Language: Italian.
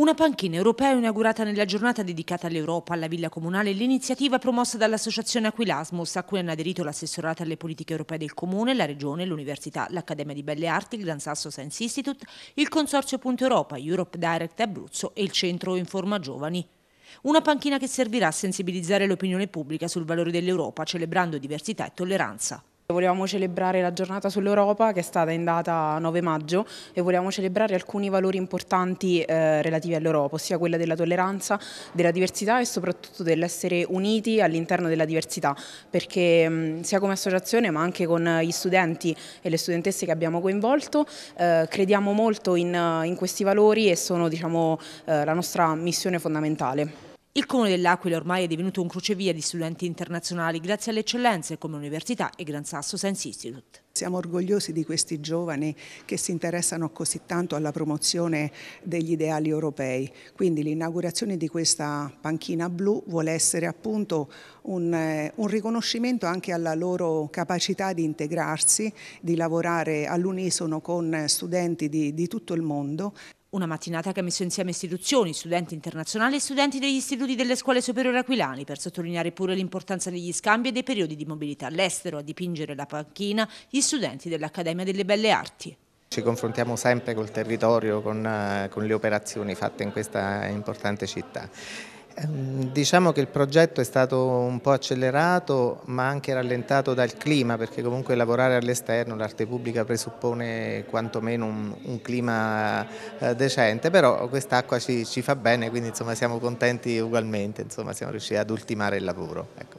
Una panchina europea inaugurata nella giornata dedicata all'Europa alla Villa Comunale l'iniziativa promossa dall'associazione Aquilasmus a cui hanno aderito l'assessorato alle politiche europee del Comune, la Regione, l'Università, l'Accademia di Belle Arti, il Gran Sasso Science Institute, il Consorzio Punto Europa, Europe Direct Abruzzo e il Centro Informa Giovani. Una panchina che servirà a sensibilizzare l'opinione pubblica sul valore dell'Europa, celebrando diversità e tolleranza. Volevamo celebrare la giornata sull'Europa che è stata in data 9 maggio e volevamo celebrare alcuni valori importanti eh, relativi all'Europa, ossia quella della tolleranza, della diversità e soprattutto dell'essere uniti all'interno della diversità, perché mh, mm, sia come associazione ma anche con gli studenti e le studentesse che abbiamo coinvolto eh, crediamo molto in, in, questi valori e sono diciamo, eh, la nostra missione fondamentale. Il Comune dell'Aquila ormai è divenuto un crocevia di studenti internazionali grazie alle eccellenze come Università e Gran Sasso Science Institute. Siamo orgogliosi di questi giovani che si interessano così tanto alla promozione degli ideali europei, quindi l'inaugurazione di questa panchina blu vuole essere appunto un, eh, un riconoscimento anche alla loro capacità di integrarsi, di lavorare all'unisono con studenti di, di tutto il mondo. Una mattinata che ha messo insieme istituzioni, studenti internazionali e studenti degli istituti delle scuole superiori aquilani per sottolineare pure l'importanza degli scambi e dei periodi di mobilità all'estero a dipingere la panchina gli studenti dell'Accademia delle Belle Arti. Ci confrontiamo sempre col territorio, con, eh, con le operazioni fatte in questa importante città Ehm, diciamo che il progetto è stato un po' accelerato ma anche rallentato dal clima perché comunque lavorare all'esterno, l'arte pubblica presuppone quantomeno un, un clima eh, decente, però quest'acqua ci, ci, fa bene quindi insomma siamo contenti ugualmente, insomma siamo riusciti ad ultimare il lavoro. Ecco.